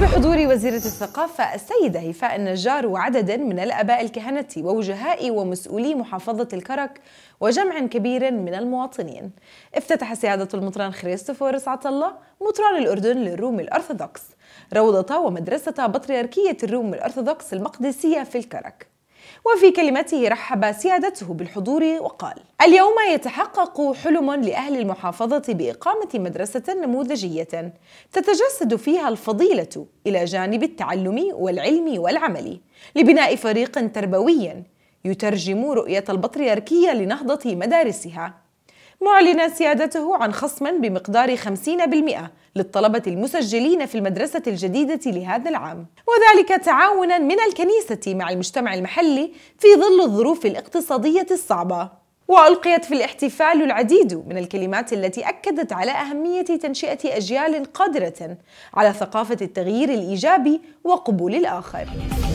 بحضور وزيرة الثقافة السيدة هيفاء النجار وعدد من الأباء الكهنة ووجهاء ومسؤولي محافظة الكرك وجمع كبير من المواطنين افتتح سيادة المطران خريستوفور رسعة الله مطران الأردن للروم الأرثوذكس روضة ومدرسة بطريركية الروم الأرثوذكس المقدسية في الكرك وفي كلمته رحب سيادته بالحضور وقال اليوم يتحقق حلم لأهل المحافظة بإقامة مدرسة نموذجية تتجسد فيها الفضيلة إلى جانب التعلم والعلم والعمل لبناء فريق تربوي يترجم رؤية البطريركية لنهضة مدارسها معلنا سيادته عن خصم بمقدار 50% للطلبة المسجلين في المدرسة الجديدة لهذا العام وذلك تعاونا من الكنيسة مع المجتمع المحلي في ظل الظروف الاقتصادية الصعبة وألقيت في الاحتفال العديد من الكلمات التي أكدت على أهمية تنشئة أجيال قادرة على ثقافة التغيير الإيجابي وقبول الآخر